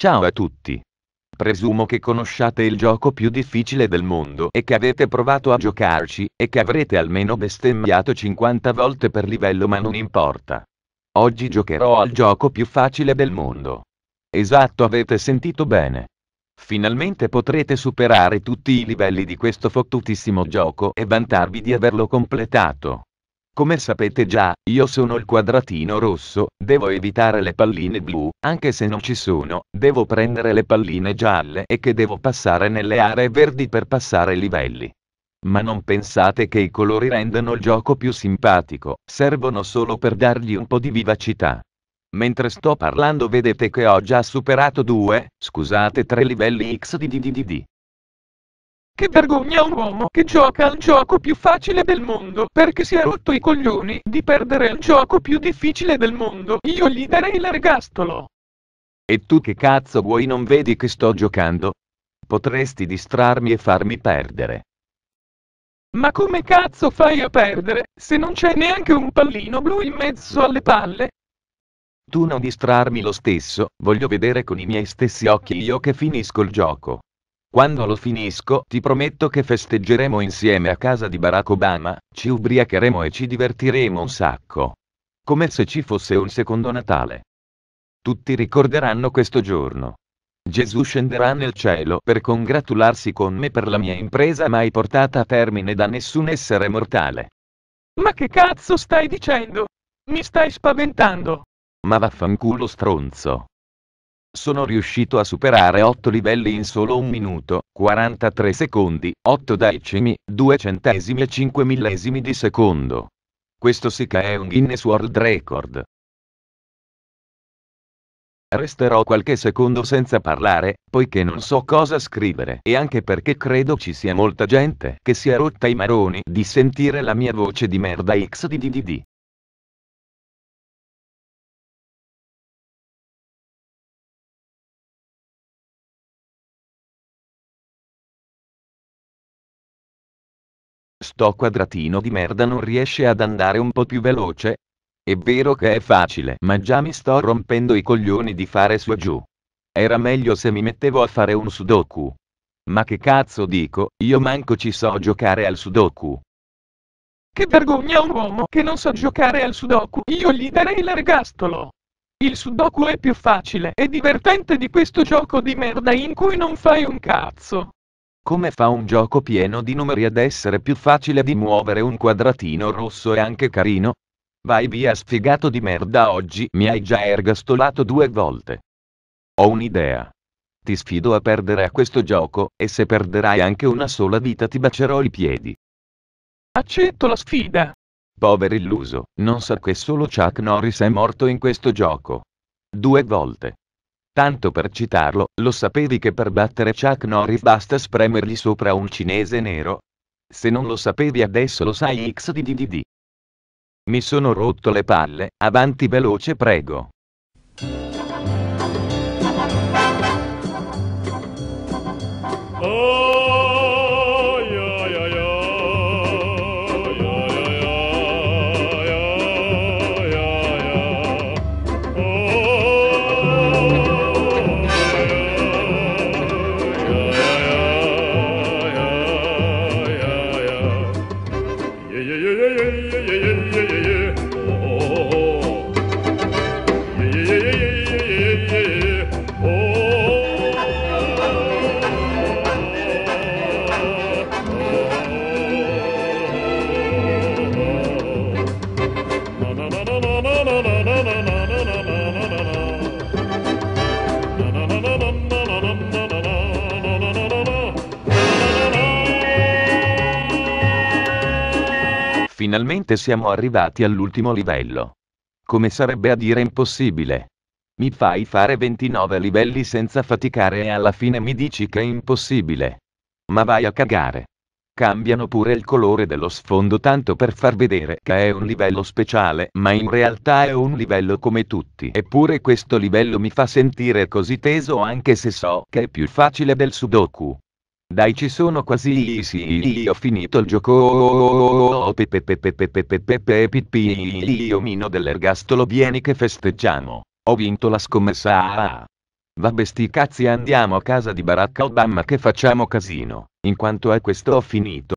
Ciao a tutti. Presumo che conosciate il gioco più difficile del mondo e che avete provato a giocarci, e che avrete almeno bestemmiato 50 volte per livello ma non importa. Oggi giocherò al gioco più facile del mondo. Esatto avete sentito bene. Finalmente potrete superare tutti i livelli di questo fottutissimo gioco e vantarvi di averlo completato. Come sapete già, io sono il quadratino rosso, devo evitare le palline blu, anche se non ci sono, devo prendere le palline gialle e che devo passare nelle aree verdi per passare i livelli. Ma non pensate che i colori rendano il gioco più simpatico, servono solo per dargli un po' di vivacità. Mentre sto parlando vedete che ho già superato due, scusate tre livelli XDDDD. Che vergogna un uomo che gioca al gioco più facile del mondo perché si è rotto i coglioni di perdere al gioco più difficile del mondo. Io gli darei l'ergastolo. E tu che cazzo vuoi non vedi che sto giocando? Potresti distrarmi e farmi perdere. Ma come cazzo fai a perdere se non c'è neanche un pallino blu in mezzo alle palle? Tu non distrarmi lo stesso, voglio vedere con i miei stessi occhi io che finisco il gioco. Quando lo finisco ti prometto che festeggeremo insieme a casa di Barack Obama, ci ubriacheremo e ci divertiremo un sacco. Come se ci fosse un secondo Natale. Tutti ricorderanno questo giorno. Gesù scenderà nel cielo per congratularsi con me per la mia impresa mai portata a termine da nessun essere mortale. Ma che cazzo stai dicendo? Mi stai spaventando! Ma vaffanculo stronzo sono riuscito a superare 8 livelli in solo un minuto, 43 secondi, 8 decimi, 2 centesimi e 5 millesimi di secondo. Questo sì che è un Guinness World Record. Resterò qualche secondo senza parlare, poiché non so cosa scrivere e anche perché credo ci sia molta gente che si è rotta i maroni di sentire la mia voce di merda xddd. Sto quadratino di merda non riesce ad andare un po' più veloce? È vero che è facile, ma già mi sto rompendo i coglioni di fare su e giù. Era meglio se mi mettevo a fare un sudoku. Ma che cazzo dico, io manco ci so giocare al sudoku. Che vergogna un uomo che non sa giocare al sudoku, io gli darei l'ergastolo. Il sudoku è più facile e divertente di questo gioco di merda in cui non fai un cazzo. Come fa un gioco pieno di numeri ad essere più facile di muovere un quadratino rosso e anche carino? Vai via sfigato di merda oggi mi hai già ergastolato due volte. Ho un'idea. Ti sfido a perdere a questo gioco, e se perderai anche una sola vita ti bacerò i piedi. Accetto la sfida. Povero illuso, non sa che solo Chuck Norris è morto in questo gioco. Due volte. Tanto per citarlo, lo sapevi che per battere Chuck Norris basta spremergli sopra un cinese nero? Se non lo sapevi adesso lo sai xddd. Mi sono rotto le palle, avanti veloce prego. Finalmente siamo arrivati all'ultimo livello. Come sarebbe a dire impossibile. Mi fai fare 29 livelli senza faticare e alla fine mi dici che è impossibile. Ma vai a cagare. Cambiano pure il colore dello sfondo tanto per far vedere che è un livello speciale, ma in realtà è un livello come tutti. Eppure questo livello mi fa sentire così teso anche se so che è più facile del sudoku. Dai ci sono quasi sì, ho finito il gioco oh, oh, oh, Io mino dell'ergastolo vieni che festeggiamo. Ho vinto la scommessa ah, ah. Vabbè sti cazzi andiamo a casa di Barack Obama che facciamo casino. In quanto a questo ho finito.